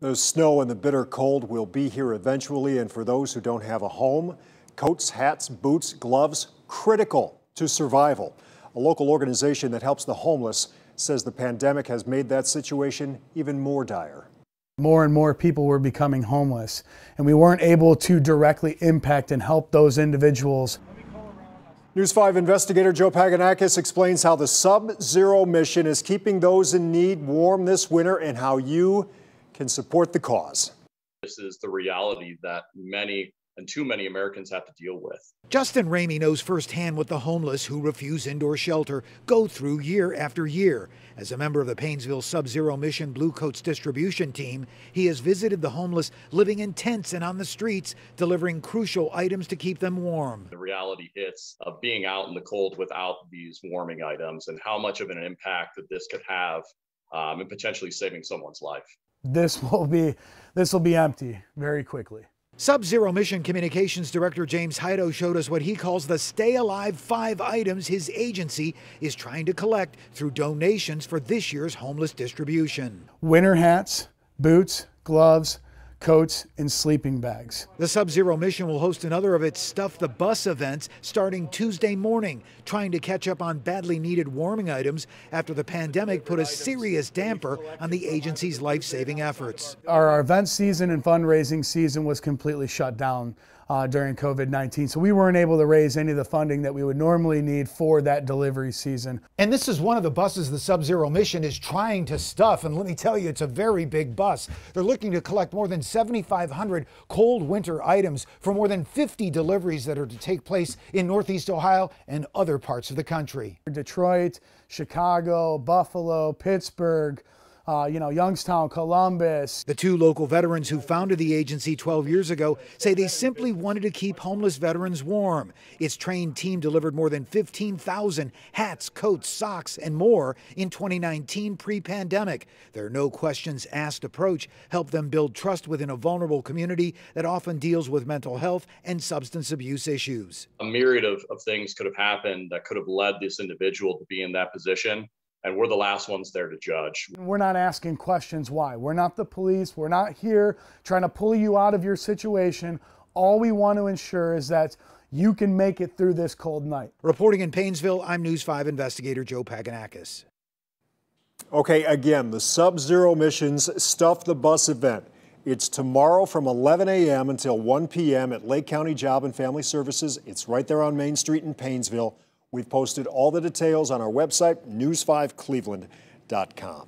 The snow and the bitter cold will be here eventually, and for those who don't have a home, coats, hats, boots, gloves, critical to survival. A local organization that helps the homeless says the pandemic has made that situation even more dire. More and more people were becoming homeless, and we weren't able to directly impact and help those individuals. News 5 investigator Joe Paganakis explains how the Sub Zero mission is keeping those in need warm this winter and how you can support the cause. This is the reality that many and too many Americans have to deal with. Justin Ramey knows firsthand what the homeless who refuse indoor shelter go through year after year. As a member of the Paynesville Sub Zero Mission Blue Coats distribution team, he has visited the homeless living in tents and on the streets, delivering crucial items to keep them warm. The reality hits of being out in the cold without these warming items and how much of an impact that this could have um, and potentially saving someone's life this will be, this will be empty very quickly. Sub-Zero Mission Communications Director James Heido showed us what he calls the Stay Alive five items his agency is trying to collect through donations for this year's homeless distribution. Winter hats, boots, gloves, coats, and sleeping bags. The Sub Zero mission will host another of its Stuff the Bus events starting Tuesday morning, trying to catch up on badly needed warming items after the pandemic put a serious damper on the agency's life saving efforts. Our event season and fundraising season was completely shut down uh, during COVID 19. So we weren't able to raise any of the funding that we would normally need for that delivery season. And this is one of the buses the Sub Zero mission is trying to stuff. And let me tell you, it's a very big bus. They're looking to collect more than 7,500 cold winter items for more than 50 deliveries that are to take place in Northeast Ohio and other parts of the country. Detroit, Chicago, Buffalo, Pittsburgh uh, you know, Youngstown, Columbus. The two local veterans who founded the agency 12 years ago say they simply wanted to keep homeless veterans warm. Its trained team delivered more than 15,000 hats, coats, socks, and more in 2019 pre-pandemic. Their no questions asked approach helped them build trust within a vulnerable community that often deals with mental health and substance abuse issues. A myriad of, of things could have happened that could have led this individual to be in that position and we're the last ones there to judge. We're not asking questions why. We're not the police. We're not here trying to pull you out of your situation. All we want to ensure is that you can make it through this cold night. Reporting in Painesville, I'm News 5 investigator Joe Paganakis. Okay, again, the Sub Zero Missions Stuff the Bus event. It's tomorrow from 11 a.m. until 1 p.m. at Lake County Job and Family Services. It's right there on Main Street in Painesville. We've posted all the details on our website, news5cleveland.com.